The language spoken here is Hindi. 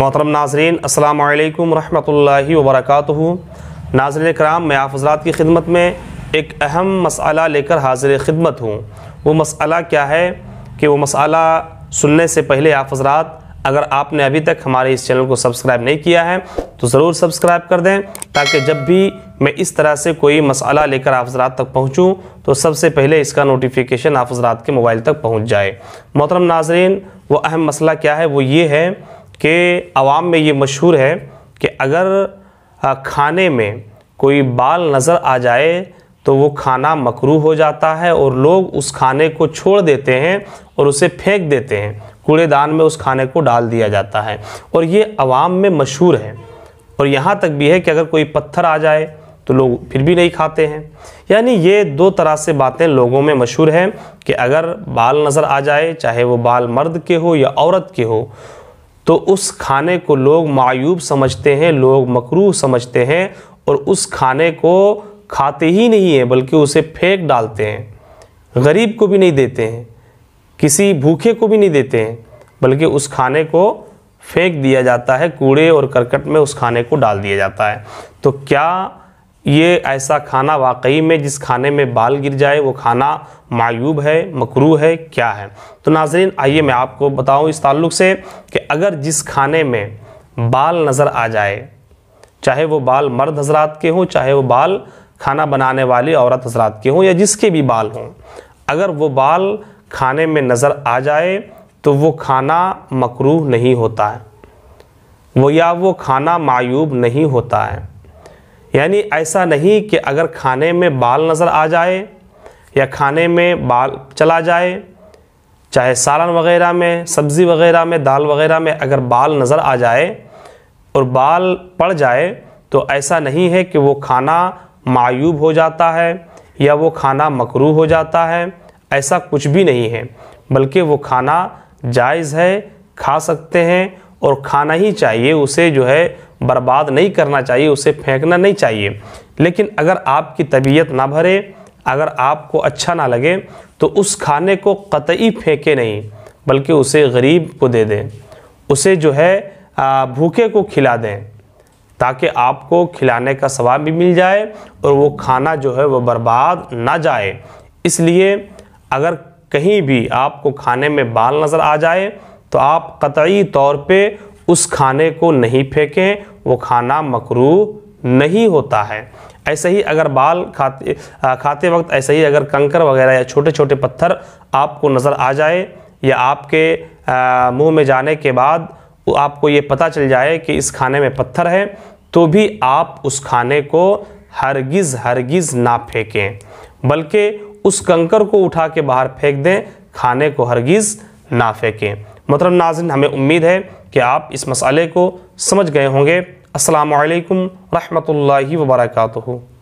मोहतरम नाजरीन असलकम वरहि वरक नाजरन कराम मैं आप हजरात की खिदमत में एक अहम मसाला लेकर हाजिर खिदमत हूँ वो मसला क्या है कि वो मसाला सुनने से पहले आप हजरात अगर आपने अभी तक हमारे इस चैनल को सब्सक्राइब नहीं किया है तो ज़रूर सब्सक्राइब कर दें ताकि जब भी मैं इस तरह से कोई मसाला लेकर आप हजरात तक पहुँचूँ तो सबसे पहले इसका नोटिफिकेशन आप हजरात के मोबाइल तक पहुँच जाए मोहतरम नाजरीन वो अहम मसला क्या है वो ये है कि आवाम में ये मशहूर है कि अगर खाने में कोई बाल नज़र आ जाए तो वो खाना मकरू हो जाता है और लोग उस खाने को छोड़ देते हैं और उसे फेंक देते हैं कूड़ेदान में उस खाने को डाल दिया जाता है और ये आवाम में मशहूर है और यहाँ तक भी है कि अगर कोई पत्थर आ जाए तो लोग फिर भी नहीं खाते हैं यानी ये दो तरह से बातें लोगों में मशहूर हैं कि अगर बाल नज़र आ जाए चाहे वो बाल मर्द के हो या औरत के हो तो उस खाने को लोग मायूब समझते हैं लोग मकरू समझते हैं और उस खाने को खाते ही नहीं हैं बल्कि उसे फेंक डालते हैं गरीब को भी नहीं देते हैं किसी भूखे को भी नहीं देते हैं बल्कि उस खाने को फेंक दिया जाता है कूड़े और करकट में उस खाने को डाल दिया जाता है तो क्या ये ऐसा खाना वाकई में जिस खाने में बाल गिर जाए वो खाना मायूब है मकरू है क्या है तो नाजरीन आइए मैं आपको बताऊं इस ताल्लुक़ से कि अगर जिस खाने में बाल नज़र आ जाए चाहे वो बाल मर्द हजरात के हों चाहे वो बाल खाना बनाने वाली औरत हजरात के हों या जिसके भी बाल हों अगर वो बाल खाने में नज़र आ जाए तो वो खाना मकरू नहीं होता है वो या वो खाना मायूब नहीं होता है यानी ऐसा नहीं कि अगर खाने में बाल नज़र आ जाए या खाने में बाल चला जाए चाहे सालन वगैरह में सब्ज़ी वगैरह में दाल वगैरह में अगर बाल नज़र आ जाए और बाल पड़ जाए तो ऐसा नहीं है कि वो खाना मायूब हो जाता है या वो खाना मकरू हो जाता है ऐसा कुछ भी नहीं है बल्कि वो खाना जायज़ है खा सकते हैं और खाना ही चाहिए उसे जो है बर्बाद नहीं करना चाहिए उसे फेंकना नहीं चाहिए लेकिन अगर आपकी तबीयत ना भरे अगर आपको अच्छा ना लगे तो उस खाने को कतई फेंके नहीं बल्कि उसे गरीब को दे दें उसे जो है भूखे को खिला दें ताकि आपको खिलाने का सवाब भी मिल जाए और वो खाना जो है वो बर्बाद ना जाए इसलिए अगर कहीं भी आपको खाने में बाल नज़र आ जाए तो आप कतई तौर पे उस खाने को नहीं फेंकें वो खाना मकरू नहीं होता है ऐसे ही अगर बाल खाते खाते वक्त ऐसे ही अगर कंकर वगैरह या छोटे छोटे पत्थर आपको नज़र आ जाए या आपके मुंह में जाने के बाद आपको ये पता चल जाए कि इस खाने में पत्थर है तो भी आप उस खाने को हरगिज़ हरगिज़ ना फेंकें बल्कि उस कंकर को उठा के बाहर फेंक दें खाने को हरगिज़ ना फेंकें मतलब नाजिन हमें उम्मीद है कि आप इस मसाले को समझ गए होंगे असलकम वरहमल वर्का